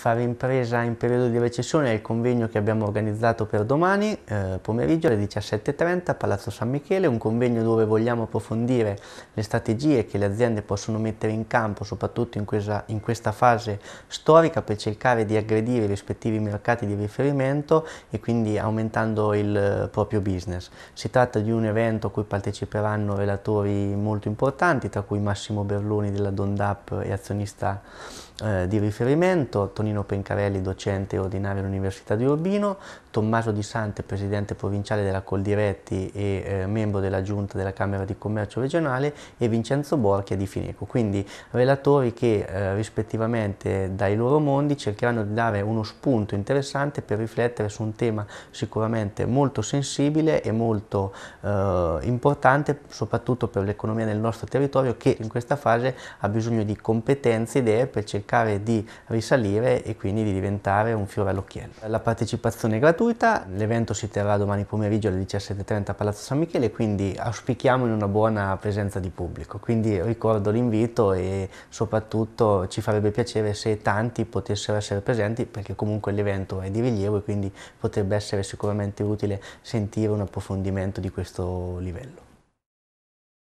Fare impresa in periodo di recessione è il convegno che abbiamo organizzato per domani eh, pomeriggio alle 17.30 a Palazzo San Michele, un convegno dove vogliamo approfondire le strategie che le aziende possono mettere in campo soprattutto in questa, in questa fase storica per cercare di aggredire i rispettivi mercati di riferimento e quindi aumentando il eh, proprio business. Si tratta di un evento a cui parteciperanno relatori molto importanti tra cui Massimo Berloni della Dondap e azionista eh, di riferimento, Tony Antonino Pencarelli, docente ordinario all'Università di Urbino, Tommaso Di Sante, presidente provinciale della Coldiretti e eh, membro della giunta della Camera di Commercio regionale e Vincenzo Borchia di Fineco, quindi relatori che eh, rispettivamente dai loro mondi cercheranno di dare uno spunto interessante per riflettere su un tema sicuramente molto sensibile e molto eh, importante soprattutto per l'economia del nostro territorio che in questa fase ha bisogno di competenze, idee per cercare di risalire e quindi di diventare un fiore all'occhiello. La partecipazione è gratuita, l'evento si terrà domani pomeriggio alle 17.30 a Palazzo San Michele, quindi auspichiamo una buona presenza di pubblico. Quindi ricordo l'invito e soprattutto ci farebbe piacere se tanti potessero essere presenti perché comunque l'evento è di rilievo e quindi potrebbe essere sicuramente utile sentire un approfondimento di questo livello.